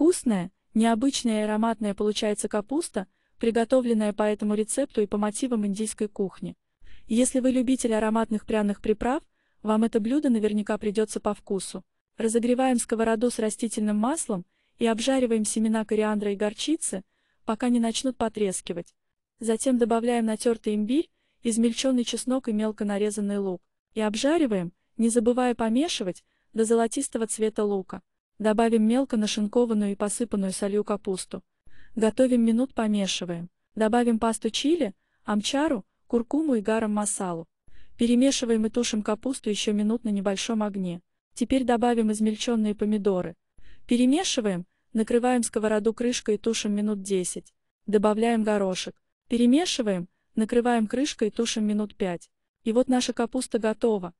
Вкусная, необычная и ароматная получается капуста, приготовленная по этому рецепту и по мотивам индийской кухни. Если вы любитель ароматных пряных приправ, вам это блюдо наверняка придется по вкусу. Разогреваем сковороду с растительным маслом и обжариваем семена кориандра и горчицы, пока не начнут потрескивать. Затем добавляем натертый имбирь, измельченный чеснок и мелко нарезанный лук. И обжариваем, не забывая помешивать, до золотистого цвета лука. Добавим мелко нашинкованную и посыпанную солью капусту. Готовим минут помешиваем. Добавим пасту чили, амчару, куркуму и гарам масалу. Перемешиваем и тушим капусту еще минут на небольшом огне. Теперь добавим измельченные помидоры. Перемешиваем, накрываем сковороду крышкой и тушим минут 10. Добавляем горошек. Перемешиваем, накрываем крышкой и тушим минут 5. И вот наша капуста готова.